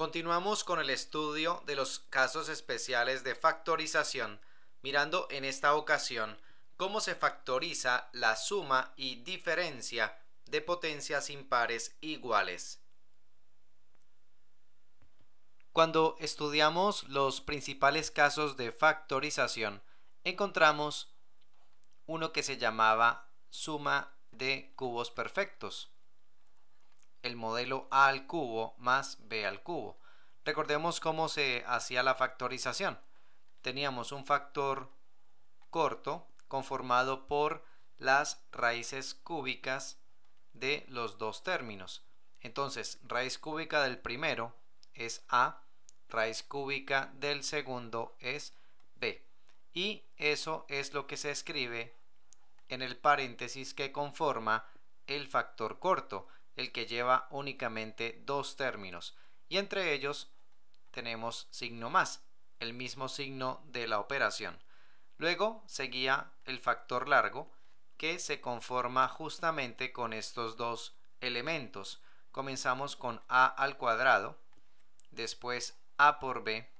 Continuamos con el estudio de los casos especiales de factorización, mirando en esta ocasión cómo se factoriza la suma y diferencia de potencias impares iguales. Cuando estudiamos los principales casos de factorización, encontramos uno que se llamaba suma de cubos perfectos el modelo a al cubo más b al cubo. Recordemos cómo se hacía la factorización. Teníamos un factor corto conformado por las raíces cúbicas de los dos términos. Entonces, raíz cúbica del primero es a, raíz cúbica del segundo es b. Y eso es lo que se escribe en el paréntesis que conforma el factor corto el que lleva únicamente dos términos y entre ellos tenemos signo más, el mismo signo de la operación. Luego seguía el factor largo que se conforma justamente con estos dos elementos. Comenzamos con a al cuadrado, después a por b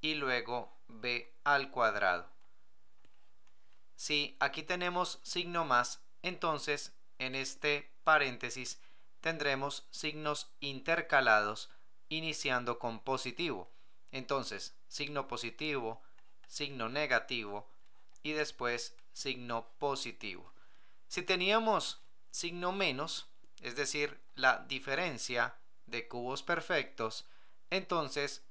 y luego b al cuadrado. Si aquí tenemos signo más, entonces en este tendremos signos intercalados iniciando con positivo. Entonces, signo positivo, signo negativo y después signo positivo. Si teníamos signo menos, es decir, la diferencia de cubos perfectos, entonces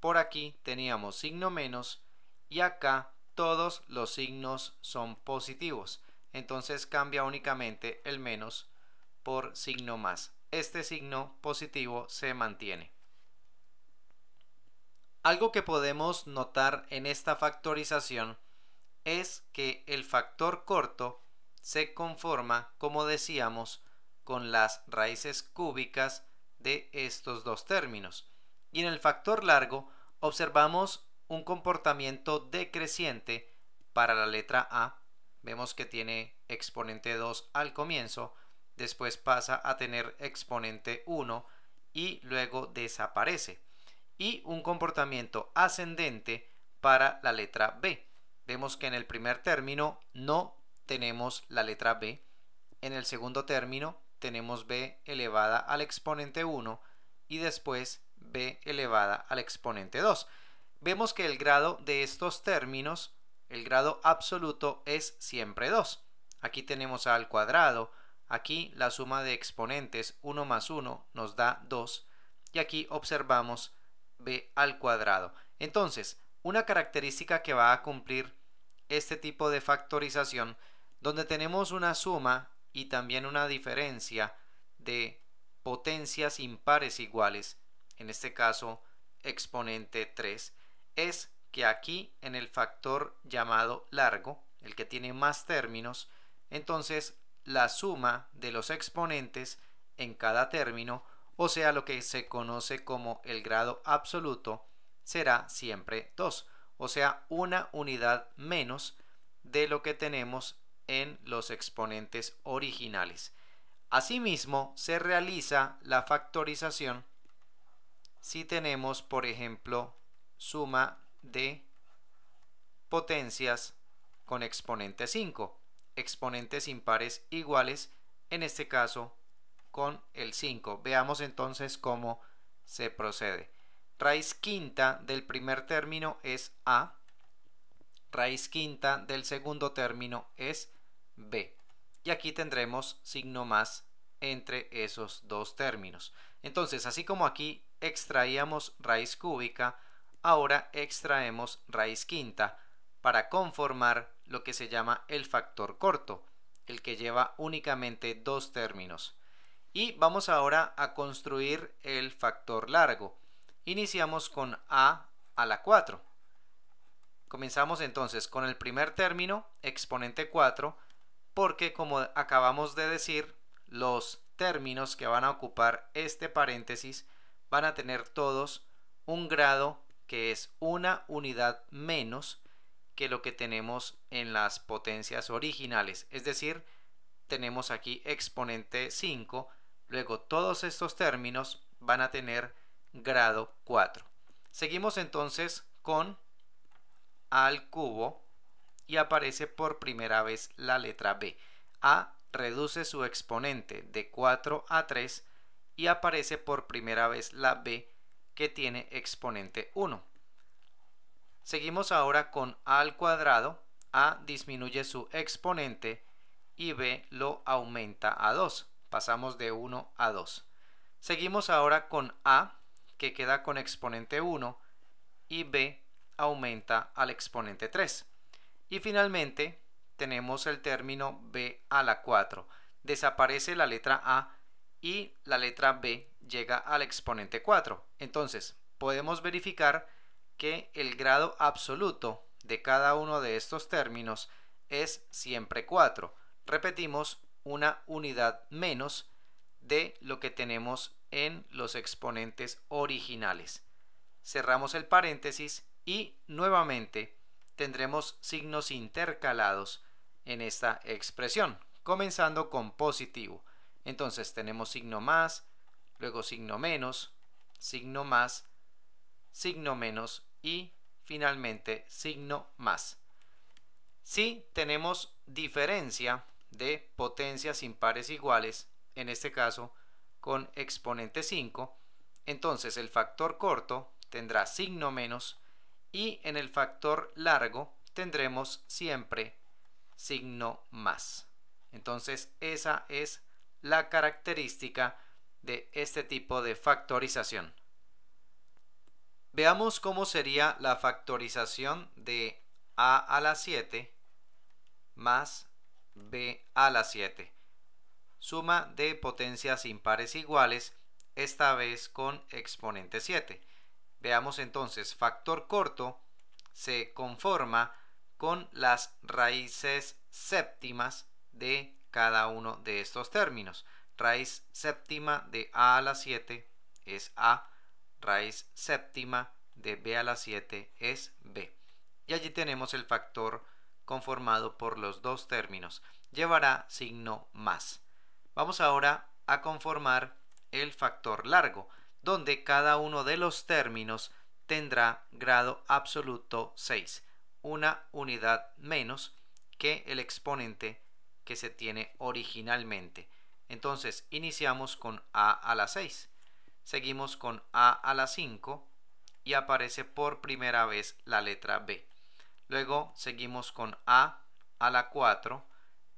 por aquí teníamos signo menos y acá todos los signos son positivos. Entonces cambia únicamente el menos por signo más. Este signo positivo se mantiene. Algo que podemos notar en esta factorización es que el factor corto se conforma, como decíamos, con las raíces cúbicas de estos dos términos. Y en el factor largo observamos un comportamiento decreciente para la letra A. Vemos que tiene exponente 2 al comienzo después pasa a tener exponente 1 y luego desaparece. Y un comportamiento ascendente para la letra B. Vemos que en el primer término no tenemos la letra B. En el segundo término tenemos b elevada al exponente 1 y después b elevada al exponente 2. Vemos que el grado de estos términos, el grado absoluto es siempre 2. Aquí tenemos al cuadrado, Aquí la suma de exponentes 1 más 1 nos da 2 y aquí observamos b al cuadrado. Entonces, una característica que va a cumplir este tipo de factorización donde tenemos una suma y también una diferencia de potencias impares iguales, en este caso exponente 3, es que aquí en el factor llamado largo, el que tiene más términos, entonces la suma de los exponentes en cada término, o sea lo que se conoce como el grado absoluto, será siempre 2, o sea una unidad menos de lo que tenemos en los exponentes originales. Asimismo, se realiza la factorización si tenemos, por ejemplo, suma de potencias con exponente 5 exponentes impares iguales, en este caso con el 5. Veamos entonces cómo se procede. Raíz quinta del primer término es A, raíz quinta del segundo término es B. Y aquí tendremos signo más entre esos dos términos. Entonces, así como aquí extraíamos raíz cúbica, ahora extraemos raíz quinta para conformar lo que se llama el factor corto, el que lleva únicamente dos términos. Y vamos ahora a construir el factor largo. Iniciamos con a a la 4. Comenzamos entonces con el primer término, exponente 4, porque como acabamos de decir, los términos que van a ocupar este paréntesis van a tener todos un grado que es una unidad menos que lo que tenemos en las potencias originales. Es decir, tenemos aquí exponente 5, luego todos estos términos van a tener grado 4. Seguimos entonces con al cubo y aparece por primera vez la letra b. a reduce su exponente de 4 a 3 y aparece por primera vez la b que tiene exponente 1. Seguimos ahora con a al cuadrado, a disminuye su exponente y b lo aumenta a 2. Pasamos de 1 a 2. Seguimos ahora con a, que queda con exponente 1, y b aumenta al exponente 3. Y finalmente tenemos el término b a la 4. Desaparece la letra a y la letra b llega al exponente 4. Entonces, podemos verificar que el grado absoluto de cada uno de estos términos es siempre 4. Repetimos, una unidad menos de lo que tenemos en los exponentes originales. Cerramos el paréntesis y nuevamente tendremos signos intercalados en esta expresión, comenzando con positivo. Entonces tenemos signo más, luego signo menos, signo más, signo menos y finalmente signo más. Si tenemos diferencia de potencias impares iguales, en este caso con exponente 5, entonces el factor corto tendrá signo menos y en el factor largo tendremos siempre signo más. Entonces esa es la característica de este tipo de factorización. Veamos cómo sería la factorización de a a la 7 más b a la 7. Suma de potencias impares iguales, esta vez con exponente 7. Veamos entonces, factor corto se conforma con las raíces séptimas de cada uno de estos términos. Raíz séptima de a a la 7 es a raíz séptima de b a la 7 es b. Y allí tenemos el factor conformado por los dos términos. Llevará signo más. Vamos ahora a conformar el factor largo, donde cada uno de los términos tendrá grado absoluto 6, una unidad menos que el exponente que se tiene originalmente. Entonces iniciamos con a a la 6. Seguimos con A a la 5 y aparece por primera vez la letra B. Luego seguimos con A a la 4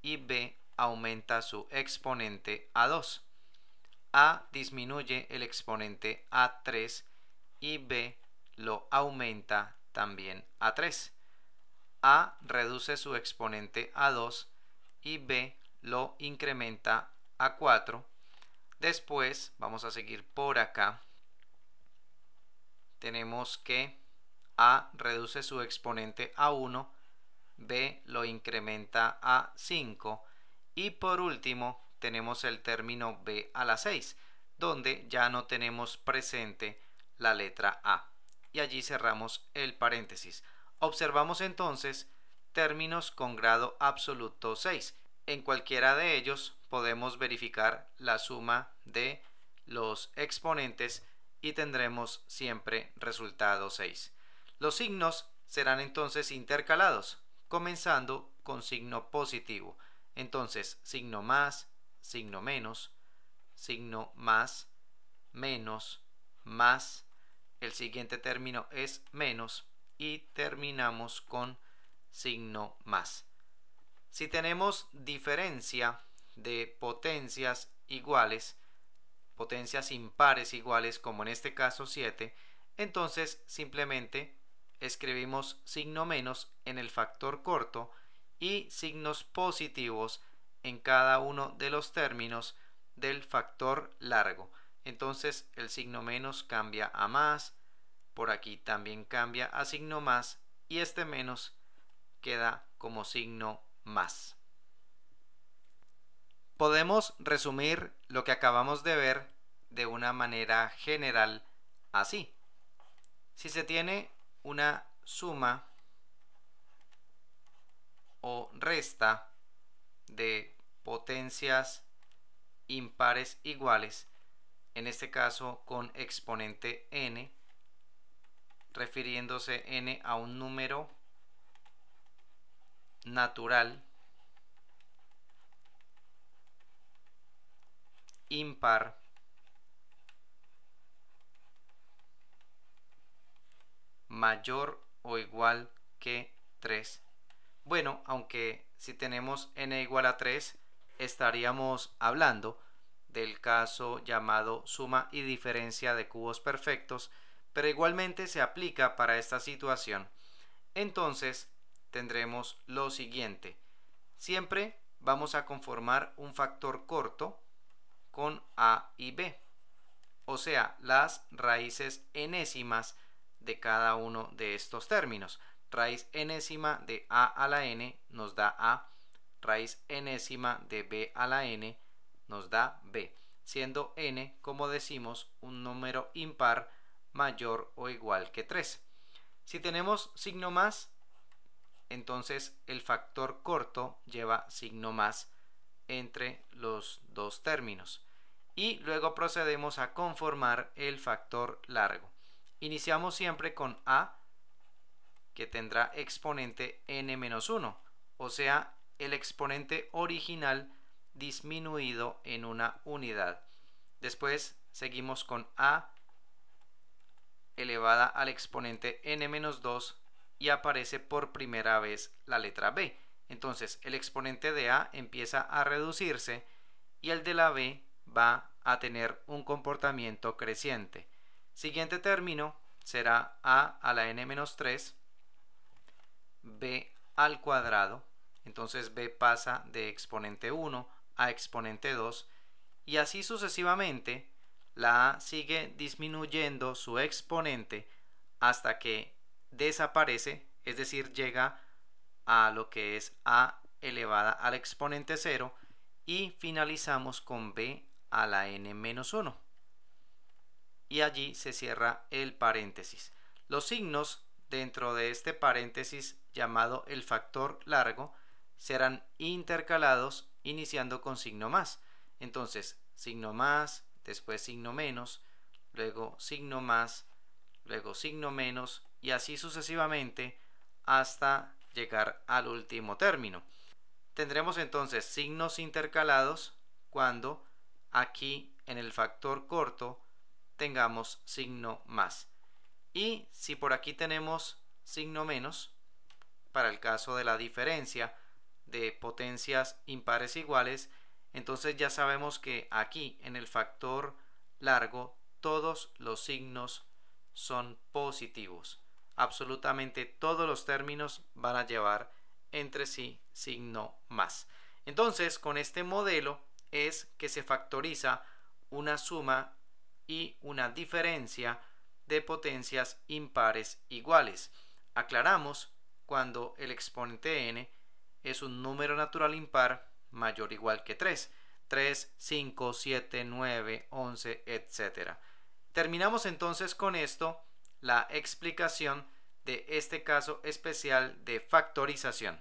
y B aumenta su exponente a 2. A disminuye el exponente a 3 y B lo aumenta también a 3. A reduce su exponente a 2 y B lo incrementa a 4 Después vamos a seguir por acá. Tenemos que A reduce su exponente a 1, B lo incrementa a 5 y por último tenemos el término B a la 6, donde ya no tenemos presente la letra A. Y allí cerramos el paréntesis. Observamos entonces términos con grado absoluto 6 en cualquiera de ellos podemos verificar la suma de los exponentes y tendremos siempre resultado 6. Los signos serán entonces intercalados, comenzando con signo positivo. Entonces, signo más, signo menos, signo más, menos, más. El siguiente término es menos y terminamos con signo más. Si tenemos diferencia de potencias iguales, potencias impares iguales, como en este caso 7, entonces simplemente escribimos signo menos en el factor corto y signos positivos en cada uno de los términos del factor largo. Entonces el signo menos cambia a más, por aquí también cambia a signo más y este menos queda como signo más. Podemos resumir lo que acabamos de ver de una manera general así. Si se tiene una suma o resta de potencias impares iguales, en este caso con exponente n, refiriéndose n a un número natural impar mayor o igual que 3. Bueno, aunque si tenemos n igual a 3, estaríamos hablando del caso llamado suma y diferencia de cubos perfectos, pero igualmente se aplica para esta situación. Entonces, tendremos lo siguiente. Siempre vamos a conformar un factor corto con a y b, o sea, las raíces enésimas de cada uno de estos términos. Raíz enésima de a a la n nos da a, raíz enésima de b a la n nos da b, siendo n, como decimos, un número impar mayor o igual que 3. Si tenemos signo más, entonces el factor corto lleva signo más entre los dos términos. Y luego procedemos a conformar el factor largo. Iniciamos siempre con A, que tendrá exponente n-1, o sea, el exponente original disminuido en una unidad. Después seguimos con A elevada al exponente n-2 y aparece por primera vez la letra b. Entonces el exponente de a empieza a reducirse y el de la b va a tener un comportamiento creciente. Siguiente término será a a la n-3, b al cuadrado, entonces b pasa de exponente 1 a exponente 2 y así sucesivamente la a sigue disminuyendo su exponente hasta que desaparece, es decir, llega a lo que es a elevada al exponente 0 y finalizamos con b a la n menos 1. Y allí se cierra el paréntesis. Los signos dentro de este paréntesis llamado el factor largo serán intercalados iniciando con signo más. Entonces, signo más, después signo menos, luego signo más, luego signo menos y así sucesivamente hasta llegar al último término. Tendremos entonces signos intercalados cuando aquí en el factor corto tengamos signo más. Y si por aquí tenemos signo menos, para el caso de la diferencia de potencias impares iguales, entonces ya sabemos que aquí en el factor largo todos los signos son positivos absolutamente todos los términos van a llevar entre sí signo más. Entonces, con este modelo es que se factoriza una suma y una diferencia de potencias impares iguales. Aclaramos cuando el exponente n es un número natural impar mayor o igual que 3. 3, 5, 7, 9, 11, etc. Terminamos entonces con esto la explicación de este caso especial de factorización.